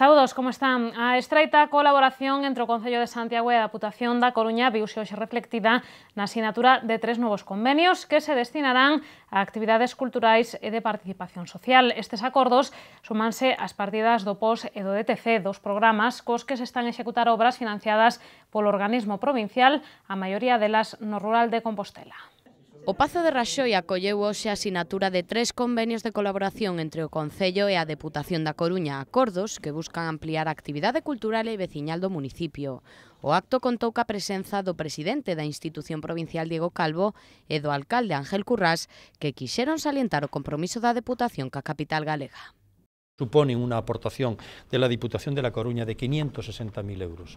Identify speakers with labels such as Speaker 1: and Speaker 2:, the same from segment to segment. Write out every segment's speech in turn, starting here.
Speaker 1: Saudos, como están? A estreita colaboración entre o Concello de Santiago e a Deputación da Coruña viuse hoxe reflectida na asinatura de tres novos convenios que se destinarán a actividades culturais e de participación social. Estes acordos sumanse ás partidas do POS e do DTC, dos programas cos que se están a executar obras financiadas polo organismo provincial, a maioría delas no rural de Compostela.
Speaker 2: O Pazo de Raxoi acolleu hoxe a asinatura de tres convenios de colaboración entre o Concello e a Deputación da Coruña, acordos que buscan ampliar a actividade cultural e veciñal do municipio. O acto contou ca presenza do presidente da institución provincial Diego Calvo e do alcalde Ángel Currás, que quixeron salientar o compromiso da Deputación ca capital galega
Speaker 3: suponen unha aportación de la Diputación de La Coruña de 560.000 euros.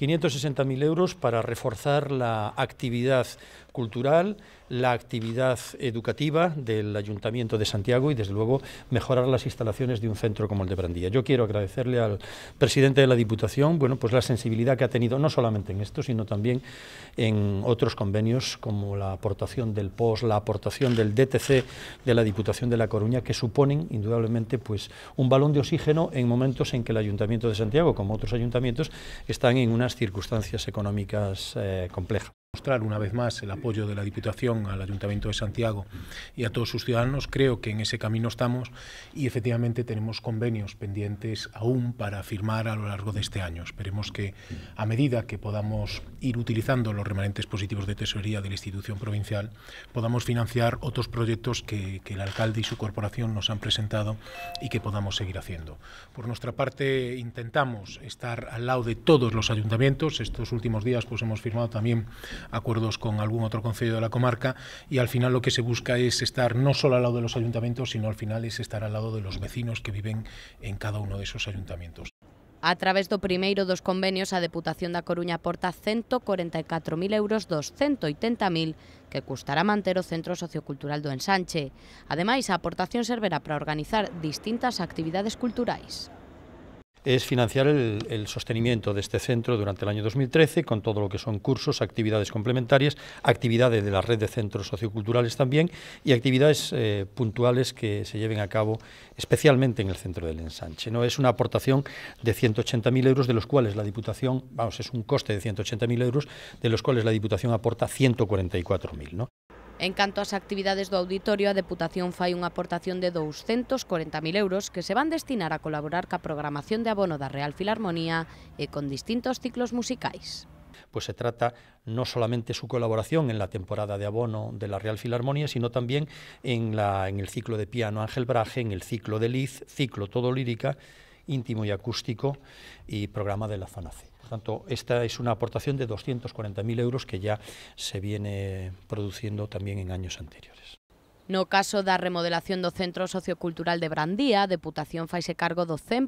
Speaker 3: 560.000 euros para reforzar la actividad cultural, la actividad educativa del Ayuntamiento de Santiago y, desde luego, mejorar las instalaciones de un centro como el de Brandía. Yo quiero agradecerle al presidente de la Diputación bueno, pues la sensibilidad que ha tenido, no solamente en esto, sino también en otros convenios como la aportación del POS, la aportación del DTC de la Diputación de La Coruña, que suponen, indudablemente, pues un balón de oxígeno en momentos en que el Ayuntamiento de Santiago, como otros ayuntamientos, están en unas circunstancias económicas eh, complejas. Mostrar una vez más el apoyo de la Diputación al Ayuntamiento de Santiago y a todos sus ciudadanos. Creo que en ese camino estamos y efectivamente tenemos convenios pendientes aún para firmar a lo largo de este año. Esperemos que a medida que podamos ir utilizando los remanentes positivos de tesorería de la institución provincial, podamos financiar otros proyectos que, el alcalde y su corporación nos han presentado y que podamos seguir haciendo. Por nuestra parte intentamos estar al lado de todos los ayuntamientos. Estos últimos días pues hemos firmado también acuerdos con algún otro concello de la comarca y al final lo que se busca es estar no solo al lado de los ayuntamientos, sino al final es estar al lado de los vecinos que viven en cada uno de esos ayuntamientos.
Speaker 2: A través do primeiro dos convenios, a Deputación da Coruña aporta 144.000 euros dos 180.000 que custará manter o Centro Sociocultural do Ensanche. Ademais, a aportación servirá para organizar distintas actividades culturais.
Speaker 3: es financiar el, sostenimiento de este centro durante el año 2013 con todo lo que son cursos, actividades complementarias, actividades de la red de centros socioculturales también y actividades eh, puntuales que se lleven a cabo especialmente en el centro del ensanche. ¿no? Es una aportación de 180.000 euros de los cuales la Diputación, vamos, es un coste de 180.000 euros de los cuales la Diputación aporta 144.000. ¿no?
Speaker 2: En cuanto a las actividades de auditorio, a Deputación fai una aportación de 240.000 euros que se van a destinar a colaborar la programación de abono de la Real Filarmonía y e con distintos ciclos musicais.
Speaker 3: Pues se trata no solamente su colaboración en la temporada de abono de la Real Filarmonía, sino también en, en el ciclo de piano Ángel Braje, en el ciclo de Liz, ciclo todo lírica, íntimo y acústico y programa de la zona C. tanto, esta es una aportación de 240.000 euros que ya se viene produciendo también en años anteriores.
Speaker 2: No caso da remodelación do Centro Sociocultural de Brandía, a Deputación faise cargo do 100%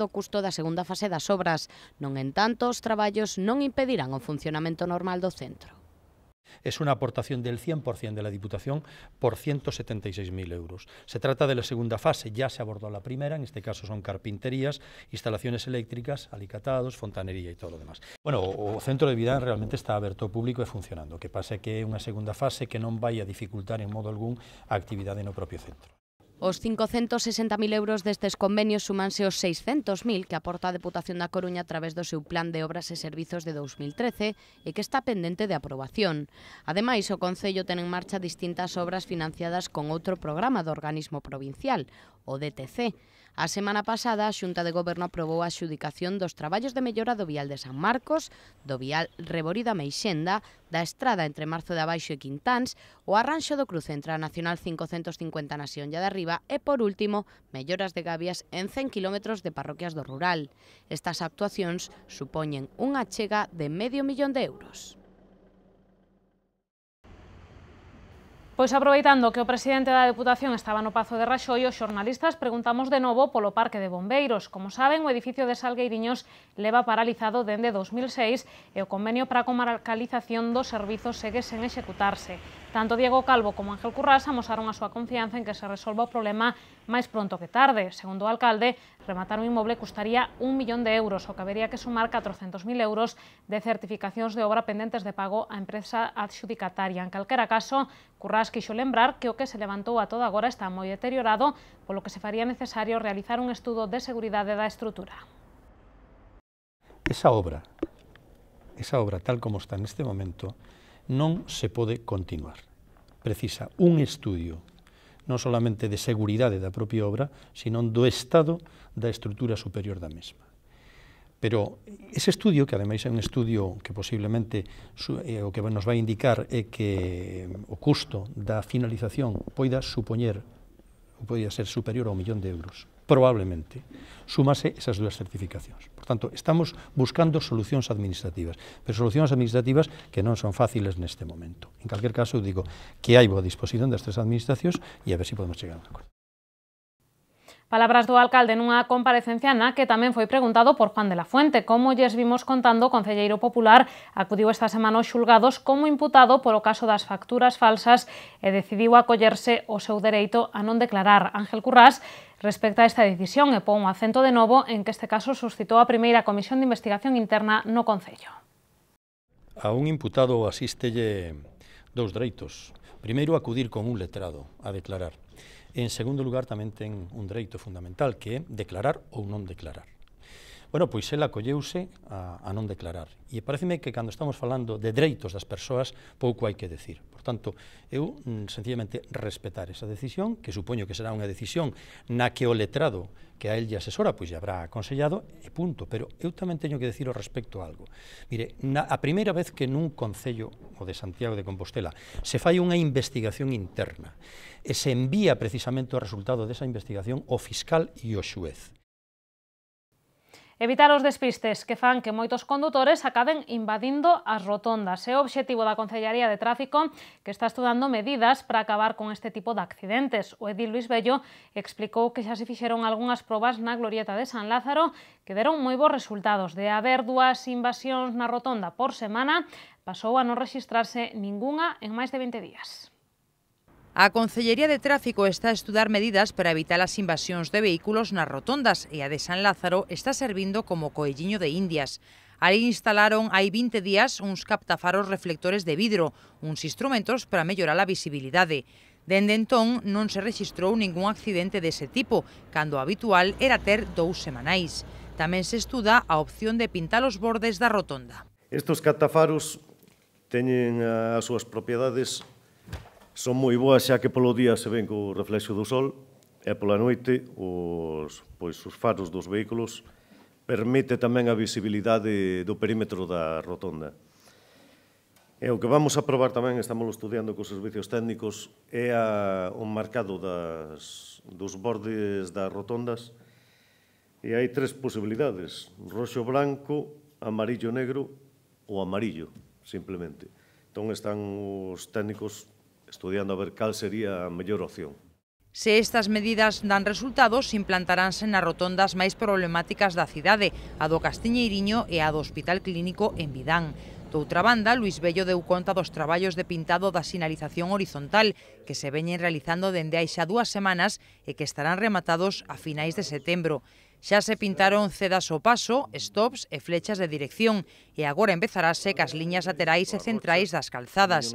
Speaker 2: do custo da segunda fase das obras. Non en tanto, os traballos non impedirán o funcionamento normal do centro.
Speaker 3: Es una aportación del 100% de la Diputación por 176.000 euros. Se trata de la segunda fase, ya se abordó la primera, en este caso son carpinterías, instalaciones eléctricas, alicatados, fontanería y todo lo demás. Bueno, o centro de vida realmente está aberto ao público e funcionando, que pasa que é unha segunda fase que non vai a dificultar en modo algún a actividade no propio centro.
Speaker 2: Os 560.000 euros destes convenios sumanse os 600.000 que aporta a Deputación da Coruña a través do seu Plan de Obras e Servizos de 2013 e que está pendente de aprobación. Ademais, o Concello ten en marcha distintas obras financiadas con outro programa do organismo provincial, o DTC, A semana pasada, a Xunta de Goberno aprobou a xudicación dos traballos de mellora do vial de San Marcos, do vial Reborida Meixenda, da estrada entre Marzo de Abaixo e Quintáns, o arranxo do cruce entre a Nacional 550 na Xionlla de Arriba e, por último, melloras de gavias en 100 km de parroquias do rural. Estas actuacións supoñen unha chega de medio millón de euros.
Speaker 1: Pois aproveitando que o presidente da Deputación estaba no Pazo de Raxoi, os xornalistas preguntamos de novo polo Parque de Bombeiros. Como saben, o edificio de Salgueiriños leva paralizado dende 2006 e o convenio para a comarcalización dos servizos segue sen executarse. Tanto Diego Calvo como Ángel Currás amosaron a súa confianza en que se resolva o problema máis pronto que tarde. Segundo o alcalde, rematar o imoble custaría un millón de euros o que habería que sumar 400.000 euros de certificacións de obra pendentes de pago á empresa adxudicataria. En calquera caso, Currás quixo lembrar que o que se levantou a toda agora está moi deteriorado, polo que se faría necesario realizar un estudo de seguridade da estrutura.
Speaker 3: Esa obra, esa obra tal como está neste momento, non se pode continuar. Precisa un estudio non solamente de seguridade da propia obra, senón do estado da estrutura superior da mesma. Pero ese estudio, que ademais é un estudio que posiblemente eh, o que nos vai indicar é que eh, o custo da finalización poida supoñer ou poida ser superior ao millón de euros. probablemente, sumase esas dos certificaciones. Por tanto, estamos buscando soluciones administrativas, pero soluciones administrativas que no son fáciles en este momento. En cualquier caso, digo que hay a disposición las tres administraciones y e a ver si podemos llegar a un acuerdo.
Speaker 1: Palabras do alcalde nunha comparecencia na que tamén foi preguntado por Juan de la Fuente. Como lles vimos contando, o Concelleiro Popular acudiu esta semana aos xulgados como imputado por o caso das facturas falsas e decidiu acollerse o seu dereito a non declarar. Ángel Currás respecta a esta decisión e pon un acento de novo en que este caso suscitou a primeira Comisión de Investigación Interna no Concello.
Speaker 3: A un imputado asístelle dous dereitos. Primeiro, acudir con un letrado a declarar En segundo lugar, tamén ten un dereito fundamental que é declarar ou non declarar. Bueno, pois ela colleuse a, a non declarar. E pareceme que cando estamos falando de dereitos das persoas, pouco hai que decir. Por tanto, eu mm, sencillamente respetar esa decisión, que supoño que será unha decisión na que o letrado que a él lle asesora, pois lle habrá aconsellado, e punto. Pero eu tamén teño que decir o respecto a algo. Mire, na, a primeira vez que nun concello, o de Santiago de Compostela, se fai unha investigación interna e se envía precisamente o resultado desa investigación ao fiscal e ao xuez.
Speaker 1: Evitar os despistes que fan que moitos condutores acaben invadindo as rotondas. É o obxectivo da Concellaría de Tráfico que está estudando medidas para acabar con este tipo de accidentes. O edil Luis Bello explicou que xa se fixeron algunhas probas na glorieta de San Lázaro que deron moi bons resultados. De haber dúas invasións na rotonda por semana, pasou a non registrarse ningunha en máis de 20 días.
Speaker 4: A Concellería de Tráfico está a estudar medidas para evitar as invasións de vehículos nas rotondas e a de San Lázaro está servindo como coelliño de indias. Ali instalaron hai 20 días uns captafaros reflectores de vidro, uns instrumentos para mellorar a visibilidade. Dende entón non se registrou ningún accidente dese tipo, cando o habitual era ter dous semanais. Tamén se estuda a opción de pintar os bordes da rotonda.
Speaker 5: Estos captafaros teñen eh, as súas propiedades Son moi boas xa que polo día se ven co reflexo do sol e pola noite os, pois, os faros dos vehículos permite tamén a visibilidade do perímetro da rotonda. E o que vamos a probar tamén, estamos estudiando cos servicios técnicos, é a, o marcado das, dos bordes das rotondas e hai tres posibilidades, roxo branco, amarillo negro ou amarillo, simplemente. Entón están os técnicos estudiando a ver cal sería a mellor opción.
Speaker 4: Se estas medidas dan resultados, implantaránse nas rotondas máis problemáticas da cidade, a do Castiñeiriño e a do Hospital Clínico en Vidán. Doutra banda, Luis Bello deu conta dos traballos de pintado da sinalización horizontal que se veñen realizando dende hai xa dúas semanas e que estarán rematados a finais de setembro. Xa se pintaron cedas o paso, stops e flechas de dirección e agora empezarase cas liñas laterais e centrais das calzadas.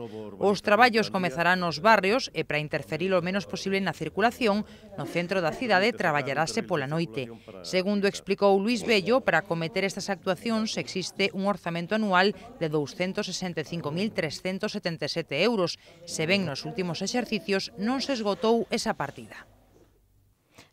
Speaker 4: Os traballos comezarán nos barrios e para interferir o menos posible na circulación, no centro da cidade traballarase pola noite. Segundo explicou Luis Bello, para cometer estas actuacións existe un orzamento anual de 265.377 euros. Se ven nos últimos exercicios non se esgotou esa partida.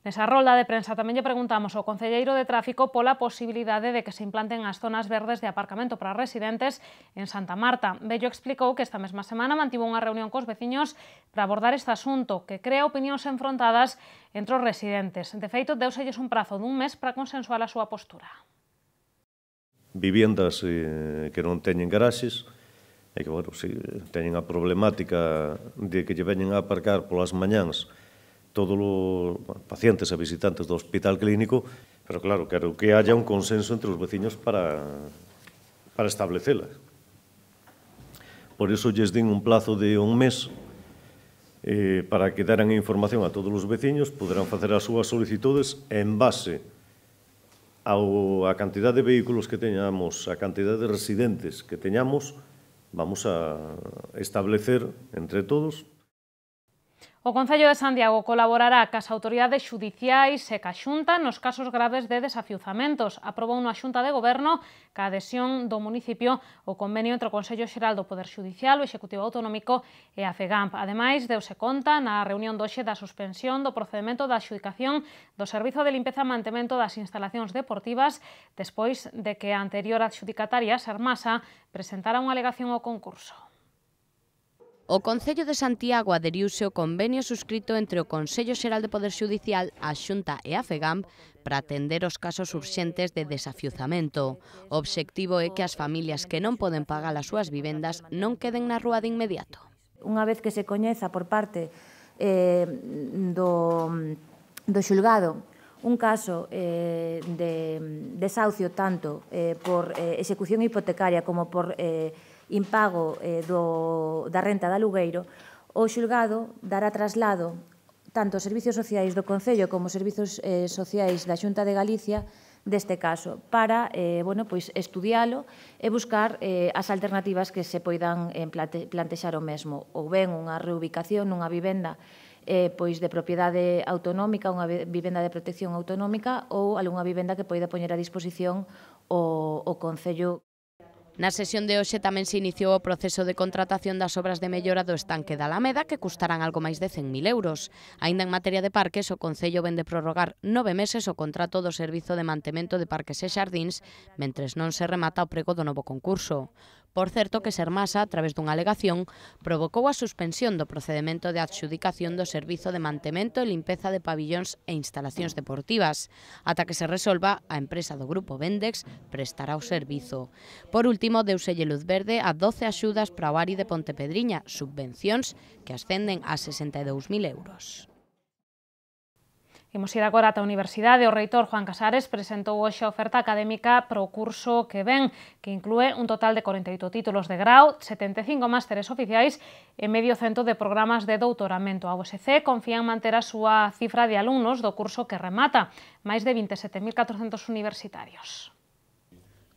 Speaker 4: Nesa rolda de prensa
Speaker 1: tamén lle preguntamos ao Concelleiro de Tráfico pola posibilidade de que se implanten as zonas verdes de aparcamento para residentes en Santa Marta. Bello explicou que esta mesma semana mantivo unha reunión cos veciños para abordar este asunto, que crea opinións enfrontadas entre os residentes. De feito, selles un prazo dun mes para consensuar a súa postura.
Speaker 5: Viviendas eh, que non teñen garaxes, e que, bueno, si teñen a problemática de que lle veñen a aparcar polas mañáns todos os pacientes e visitantes do hospital clínico, pero claro, quero que haya un consenso entre os veciños para, para establecela. Por iso lles din un plazo de un mes eh, para que daran información a todos os veciños, poderán facer as súas solicitudes en base ao, a cantidad de vehículos que teñamos, a cantidad de residentes que teñamos, vamos a establecer entre todos
Speaker 1: O Concello de Santiago colaborará cas autoridades xudiciais e ca xunta nos casos graves de desafiuzamentos. Aprobou unha xunta de goberno ca adhesión do municipio o convenio entre o Consello Xeral do Poder Xudicial, o Executivo Autonómico e a FEGAMP. Ademais, deuse conta na reunión doxe da suspensión do procedimento da xudicación do Servizo de Limpeza e Mantemento das Instalacións Deportivas despois de que a anterior adxudicataria, Sermasa, presentara unha alegación ao concurso.
Speaker 2: O Concello de Santiago aderiuse ao convenio suscrito entre o Consello Xeral de Poder Xudicial, a Xunta e a FEGAMP para atender os casos urxentes de desafiuzamento. O obxectivo é que as familias que non poden pagar as súas vivendas non queden na rúa de inmediato. Unha vez que se coñeza por parte eh, do, do xulgado un
Speaker 6: caso eh, de desahucio tanto eh, por eh, execución hipotecaria como por eh, impago eh, do, da renta de alugueiro, o xulgado dará traslado tanto os servicios sociais do Concello como os servicios eh, sociais da Xunta de Galicia deste caso para eh, bueno, pois estudialo e buscar eh, as alternativas que se poidan eh, plantexar o mesmo ou ben unha reubicación nunha vivenda eh, pois de propiedade autonómica, unha vivenda de protección
Speaker 2: autonómica ou algunha vivenda que poida poñer a disposición o, o Concello Na sesión de hoxe tamén se iniciou o proceso de contratación das obras de mellora do estanque da Alameda que custarán algo máis de 100.000 euros. Ainda en materia de parques, o Concello vende prorrogar nove meses o contrato do Servizo de Mantemento de Parques e Xardíns, mentres non se remata o prego do novo concurso. Por certo que Sermasa, a través dunha alegación, provocou a suspensión do procedimento de adxudicación do Servizo de Mantemento e Limpeza de Pabillóns e Instalacións Deportivas, ata que se resolva a empresa do Grupo Vendex prestará o servizo. Por último, deuselle luz verde a 12 axudas para o Ari de Pontepedriña, subvencións que ascenden a 62.000 euros. Imos ir agora ata a Universidade.
Speaker 1: O reitor Juan Casares presentou hoxe a oferta académica pro curso que ven, que inclúe un total de 48 títulos de grau, 75 másteres oficiais e medio cento de programas de doutoramento. A OSC confía en manter a súa cifra de alumnos do curso que remata, máis de 27.400 universitarios.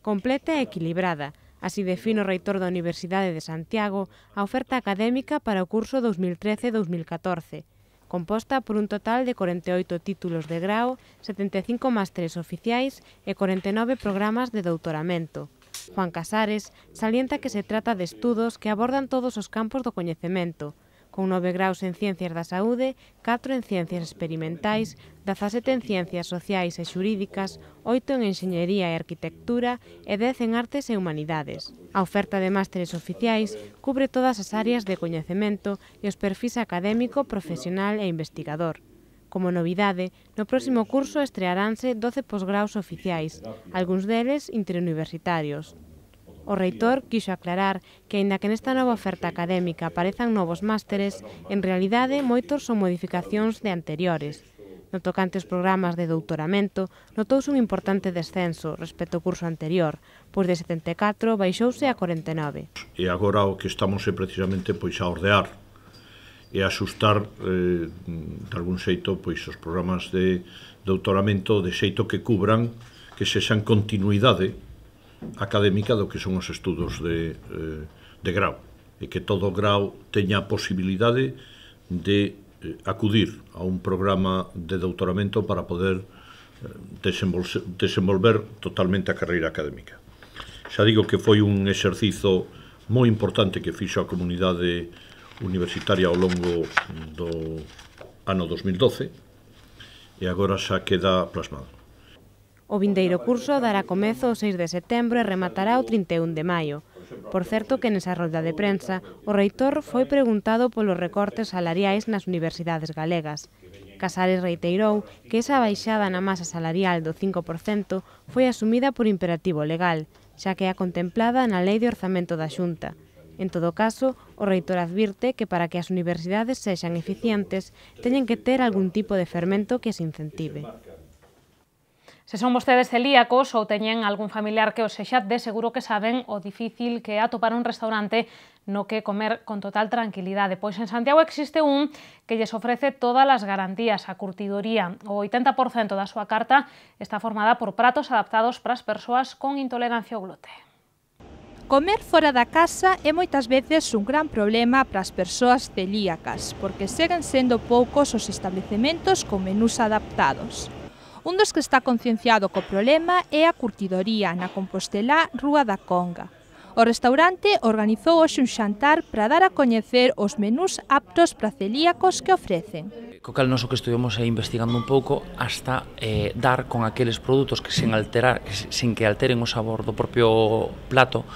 Speaker 6: Completa e equilibrada, Así define o reitor da Universidade de Santiago a oferta académica para o curso 2013-2014, composta por un total de 48 títulos de grao, 75 másteres oficiais e 49 programas de doutoramento. Juan Casares salienta que se trata de estudos que abordan todos os campos do coñecemento, con 9 graus en Ciencias da Saúde, 4 en Ciencias Experimentais, 17 en Ciencias Sociais e Xurídicas, 8 en Enxeñería e Arquitectura e 10 en Artes e Humanidades. A oferta de másteres oficiais cubre todas as áreas de coñecemento e os perfis académico, profesional e investigador. Como novidade, no próximo curso estrearánse 12 posgraus oficiais, algúns deles interuniversitarios. O reitor quixo aclarar que, aínda que nesta nova oferta académica aparezan novos másteres, en realidade moitos son modificacións de anteriores. No tocante os programas de doutoramento, notouse un importante descenso respecto ao curso anterior, pois de 74 baixouse a 49.
Speaker 5: E agora o que estamos é precisamente pois a ordear e a xustar eh, de algún xeito pois os programas de doutoramento de xeito que cubran que sexan continuidade académica do que son os estudos de, eh, de grau e que todo grau teña a posibilidade de eh, acudir a un programa de doutoramento para poder eh, desenvolver totalmente a carreira académica. Xa digo que foi un exercizo moi importante que fixo a comunidade universitaria ao longo do ano 2012 e agora xa queda plasmado.
Speaker 6: O vindeiro curso dará comezo o 6 de setembro e rematará o 31 de maio. Por certo que nesa rolda de prensa o reitor foi preguntado polos recortes salariais nas universidades galegas. Casares reiterou que esa baixada na masa salarial do 5% foi asumida por imperativo legal, xa que é contemplada na Lei de Orzamento da Xunta. En todo caso, o reitor advirte que para que as universidades sexan eficientes teñen que ter algún tipo de fermento que as incentive.
Speaker 1: Se son vostedes celíacos ou teñen algún familiar que os sexa, de seguro que saben o difícil que é atopar un restaurante no que comer con total tranquilidade. Pois en Santiago existe un que lles ofrece todas as garantías a curtidoría. O 80% da súa carta está formada por pratos adaptados para as persoas con intolerancia ao glote.
Speaker 7: Comer fora da casa é moitas veces un gran problema para as persoas celíacas, porque seguen sendo poucos os establecementos con menús adaptados. Un dos que está concienciado co problema é a curtidoría na Compostela Rúa da Conga. O restaurante organizou hoxe un xantar para dar a coñecer os menús aptos para celíacos que ofrecen.
Speaker 8: Co cal noso que estuvimos aí investigando un pouco hasta eh, dar con aqueles produtos que sen alterar, que sen que alteren o sabor do propio plato,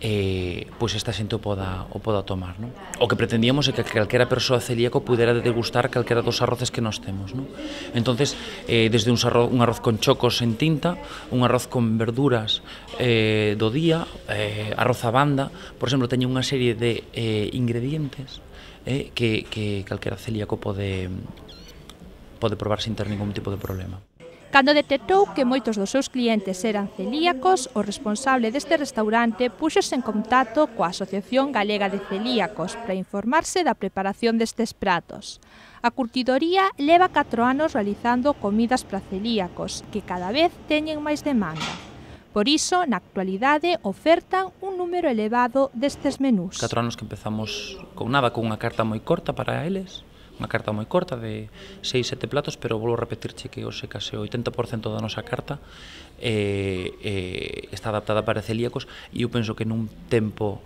Speaker 8: eh, pois esta xente o poda, o poda tomar. Non? O que pretendíamos é que calquera persoa celíaco pudera degustar calquera dos arroces que nós temos. Non? entonces eh, desde un arroz, un arroz con chocos en tinta, un arroz con verduras eh, do día, eh, arroz a banda, por exemplo, teñen unha serie de eh, ingredientes eh, que, que calquera celíaco pode, pode probar sin ter ningún tipo de problema.
Speaker 7: Cando detectou que moitos dos seus clientes eran celíacos, o responsable deste restaurante púxose en contacto coa Asociación Galega de Celíacos para informarse da preparación destes pratos. A curtidoría leva 4 anos realizando comidas para celíacos, que cada vez teñen máis demanda. Por iso, na actualidade, ofertan un número elevado destes menús. 4
Speaker 8: anos que empezamos con nada, con unha carta moi corta para eles, unha carta moi corta de 6-7 platos, pero vou repetirche que hoxe case o 80% da nosa carta eh, eh, está adaptada para celíacos e eu penso que nun tempo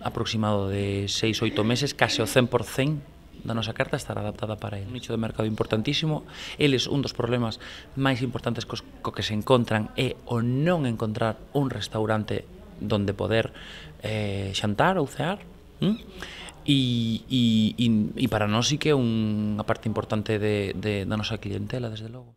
Speaker 8: aproximado de 6-8 meses, case o 100% da nosa carta estará adaptada para ele. Un nicho de mercado importantísimo. Eles un dos problemas máis importantes cos, co que se encontran é o non encontrar un restaurante donde poder eh, xantar ou cear. Mm? E, e, e, e para nós sí que é unha parte importante de, de, da nosa clientela, desde logo.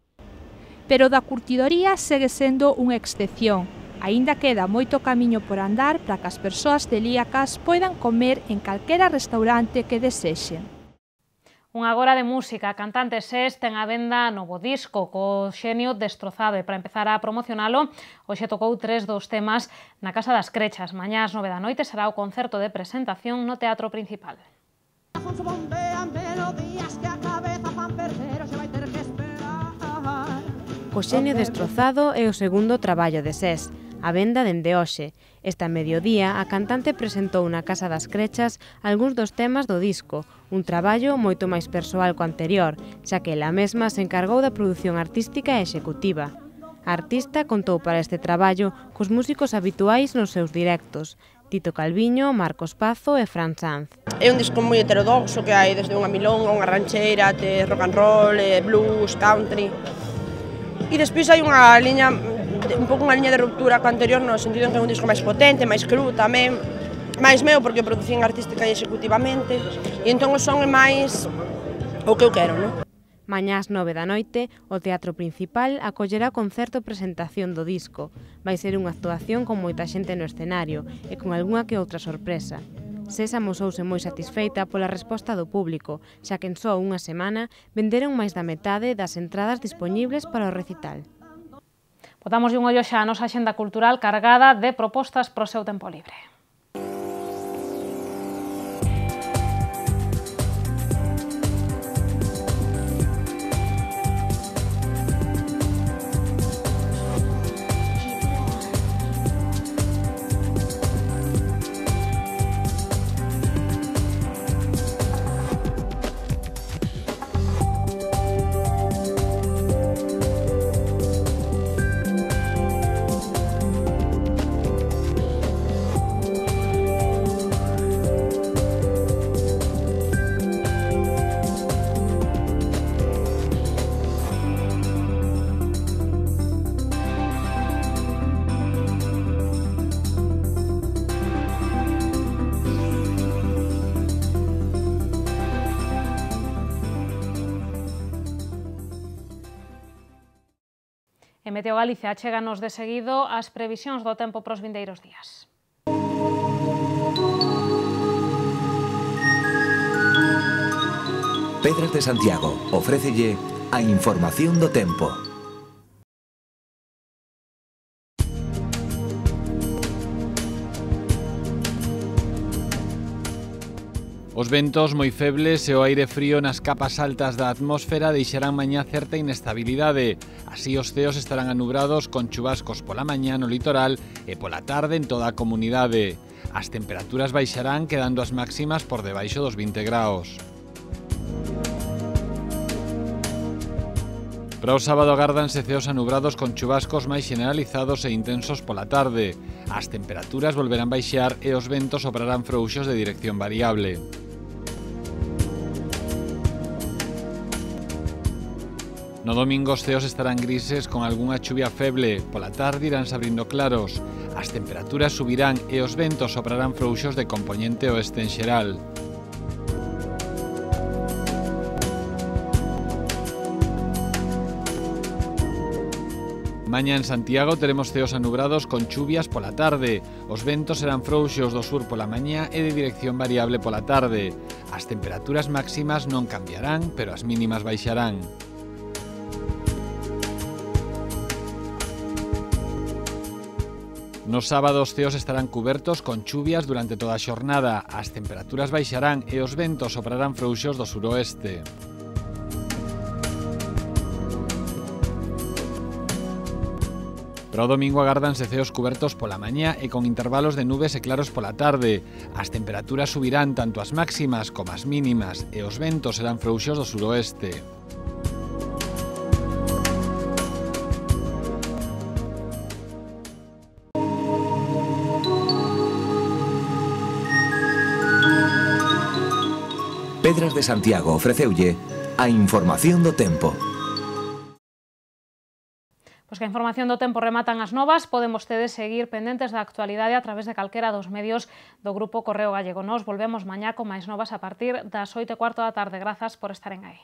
Speaker 7: Pero da curtidoría segue sendo unha excepción. Aínda queda moito camiño por andar para que as persoas celíacas poidan comer en calquera restaurante que desexen.
Speaker 1: Unha agora de música, cantantes es ten a venda novo disco co xenio destrozado e para empezar a promocionalo, hoxe tocou tres dos temas na Casa das Crechas. Mañá ás nove da noite será o concerto de presentación no Teatro Principal.
Speaker 4: xenio
Speaker 6: Destrozado é o segundo traballo de SES, a venda dende hoxe. Esta mediodía, a cantante presentou na Casa das Crechas algúns dos temas do disco, un traballo moito máis persoal co anterior, xa que ela mesma se encargou da produción artística e executiva. A artista contou para este traballo cos músicos habituais nos seus directos, Tito Calviño, Marcos Pazo e Fran Sanz.
Speaker 4: É un disco moi heterodoxo que hai desde unha milonga, unha rancheira, te rock and roll, eh, blues, country. E despois hai unha liña un pouco unha liña de ruptura co anterior no sentido en que é un disco máis potente, máis cru tamén, máis meu porque o producín artística e executivamente, e entón o son é máis
Speaker 6: o que eu quero, non? Mañá ás nove da noite, o Teatro Principal acollerá concerto presentación do disco. Vai ser unha actuación con moita xente no escenario e con algunha que outra sorpresa. Sesa mosouse moi satisfeita pola resposta do público, xa que en só unha semana venderon máis da metade das entradas dispoñibles para o recital. Podamos un ollo xa a nosa xenda cultural cargada de propostas pro seu tempo
Speaker 1: libre. Meteo Galicia achéganos de seguido as previsións do tempo pros vindeiros días.
Speaker 5: Pedras de Santiago ofrécelle a información do tempo.
Speaker 9: Os ventos moi febles e o aire frío nas capas altas da atmósfera deixarán mañá certa inestabilidade. Así os ceos estarán anubrados con chubascos pola mañá no litoral e pola tarde en toda a comunidade. As temperaturas baixarán quedando as máximas por debaixo dos 20 graos. Para o sábado agárdanse ceos anubrados con chubascos máis generalizados e intensos pola tarde. As temperaturas volverán baixar e os ventos soprarán frouxos de dirección variable. No domingo os ceos estarán grises con algunha chuvia feble, pola tarde irán abrindo claros. As temperaturas subirán e os ventos soprarán frouxos de componente oeste en xeral. Maña en Santiago teremos ceos anubrados con chuvias pola tarde. Os ventos serán frouxos do sur pola mañá e de dirección variable pola tarde. As temperaturas máximas non cambiarán, pero as mínimas baixarán. Nos sábados ceos estarán cubertos con chuvias durante toda a xornada. As temperaturas baixarán e os ventos soprarán frouxos do suroeste. Para o domingo agárdanse ceos cubertos pola mañá e con intervalos de nubes e claros pola tarde. As temperaturas subirán tanto as máximas como as mínimas e os ventos serán frouxos do suroeste. Pedras de Santiago
Speaker 5: ofreceulle a información do tempo.
Speaker 1: Pois que a información do tempo rematan as novas, poden vostedes seguir pendentes da actualidade a través de calquera dos medios do Grupo Correo Gallego. Nos volvemos mañá con máis novas a partir das 8 e cuarto da tarde. Grazas por estaren aí.